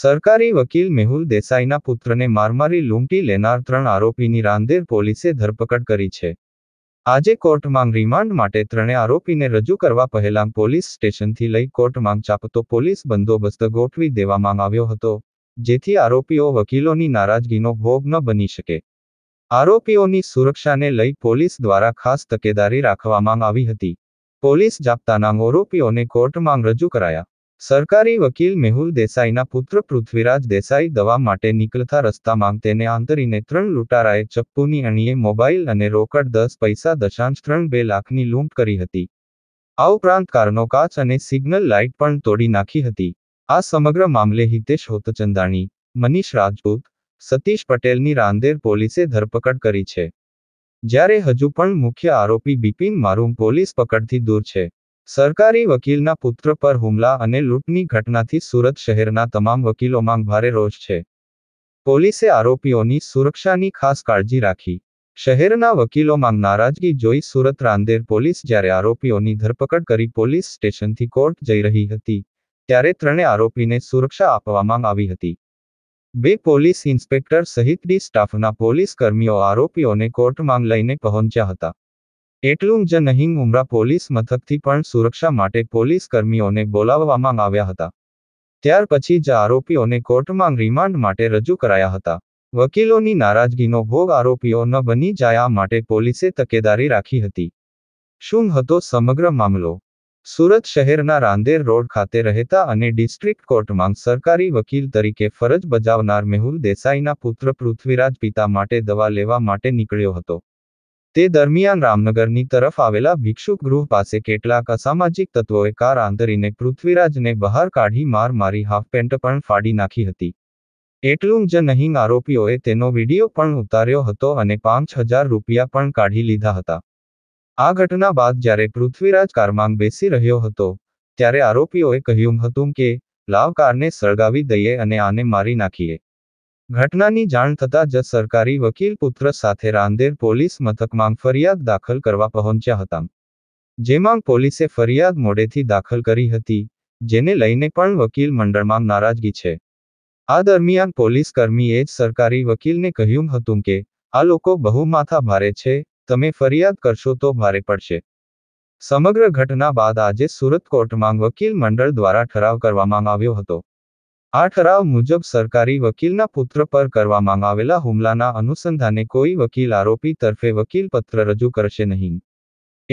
સરકારી વકીલ મેહુલ દેસાઈના પુત્રને મારમારી લૂંટી લેનાર ત્રણ આરોપીની રાંદેર પોલીસે ધરપકડ કરી છે આજે કોર્ટ રિમાન્ડ માટે ત્રણે આરોપીને રજૂ કરવા પહેલા પોલીસ સ્ટેશનથી લઈ કોર્ટ માંગ ચાપતો પોલીસ બંદોબસ્ત ગોઠવી દેવામાં આવ્યો હતો જેથી આરોપીઓ વકીલોની નારાજગીનો ભોગ ન બની શકે આરોપીઓની સુરક્ષાને લઈ પોલીસ દ્વારા ખાસ તકેદારી રાખવામાં આવી હતી પોલીસ જાપ્તાના આરોપીઓને કોર્ટમાં રજૂ કરાયા સરકારી વકીલ મેહુલ દેસાઈના પુત્ર પૃથ્વીરાજ દેસાઈ દવા માટે નીકળતા રસ્તામાં તેને આંતરીને ત્રણ લૂંટારાએ ચપ્પુની અણીએ મોબાઈલ અને રોકડ દસ પૈસા દશાંશ ત્રણ બે લાખની લૂંટ કરી હતી આ ઉપરાંત કારનો કાચ અને સિગ્નલ લાઇટ પણ તોડી નાખી હતી આ સમગ્ર મામલે હિતેશ હોતચંદાણી મનીષ રાજપૂત સતીશ પટેલની રાંદેર પોલીસે ધરપકડ કરી છે જ્યારે હજુ પણ મુખ્ય આરોપી બિપિન મારૂમ પોલીસ પકડથી દૂર છે સરકારી વકીલના પુત્ર પર હુમલા અને લૂંટની ઘટનાથી સુરત શહેરના તમામ વકીલોમાં ભારે રોષ છે પોલીસે આરોપીઓની સુરક્ષાની ખાસ કાળજી રાખી શહેરના વકીલોમાં નારાજગી જોઈ સુરત રાંદેર પોલીસ જ્યારે આરોપીઓની ધરપકડ કરી પોલીસ સ્ટેશનથી કોર્ટ જઈ રહી હતી ત્યારે ત્રણે આરોપીને સુરક્ષા આપવામાં આવી હતી બે પોલીસ ઇન્સ્પેક્ટર સહિત ડી સ્ટાફના પોલીસ કર્મીઓ આરોપીઓને કોર્ટમાં લઈને પહોંચ્યા હતા એટલું જ નહીં ઉમરા પોલીસ મથકથી પણ સુરક્ષા માટે પોલીસ કર્મીઓને બોલાવવામાં આવ્યા હતા ત્યાર પછી જ આરોપીઓને કોર્ટમાં રિમાન્ડ માટે રજૂ કરાયા હતા વકીલોની નારાજગીનો ભોગ આરોપીઓ ન બની જાય માટે પોલીસે તકેદારી રાખી હતી શું હતો સમગ્ર મામલો સુરત શહેરના રાંદેર રોડ ખાતે રહેતા અને ડિસ્ટ્રિક્ટ કોર્ટમાં સરકારી વકીલ તરીકે ફરજ બજાવનાર મેહુલ દેસાઈના પુત્ર પૃથ્વીરાજ પિતા માટે દવા લેવા માટે નીકળ્યો હતો તે દરમિયાન રામનગરની તરફ આવેલા ભિક્ષુક ગૃહ પાસે કેટલાક અસામાજિક તત્વોએ કાર આંતરીને પૃથ્વીરાજને બહાર કાઢી માર મારી હાફપેન્ટ પણ ફાડી નાખી હતી એટલું જ નહીં આરોપીઓએ તેનો વિડીયો પણ ઉતાર્યો હતો અને પાંચ હજાર રૂપિયા પણ કાઢી લીધા હતા આ ઘટના બાદ જ્યારે પૃથ્વીરાજ કારમાં બેસી રહ્યો હતો ત્યારે આરોપીઓએ કહ્યું હતું કે લાવ કારને સળગાવી દઈએ અને આને મારી નાખીએ ઘટનાની જાણ થતાં જ સરકારી વકીલ પુત્ર સાથે રાંદેર પોલીસ મથકમાં ફરિયાદ દાખલ કરવા પહોંચ્યા હતા જેમાં પોલીસે ફરિયાદ મોડેથી દાખલ કરી હતી જેને લઈને પણ વકીલ મંડળમાં નારાજગી છે આ દરમિયાન પોલીસ કર્મીએ જ સરકારી વકીલને કહ્યું હતું કે આ લોકો બહુ માથા ભારે છે તમે ફરિયાદ કરશો તો ભારે પડશે સમગ્ર ઘટના બાદ આજે સુરત કોર્ટમાં વકીલ મંડળ દ્વારા ઠરાવ કરવામાં આવ્યો હતો આ ઠરાવ મુજબ સરકારી વકીલના પુત્ર પર કરવામાં આવેલા હુમલાના અનુસંધાને કોઈ વકીલ આરોપી તરફે પત્ર રજૂ કરશે નહીં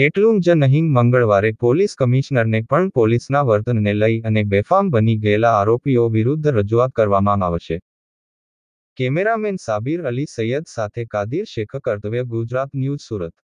એટલું જ નહીં મંગળવારે પોલીસ કમિશનરને પણ પોલીસના વર્તનને લઈ અને બેફામ બની ગયેલા આરોપીઓ વિરુદ્ધ રજૂઆત કરવામાં આવશે કેમેરામેન સાબિર અલી સૈયદ સાથે કાદિર શેખ કર્તવ્ય ગુજરાત ન્યૂઝ સુરત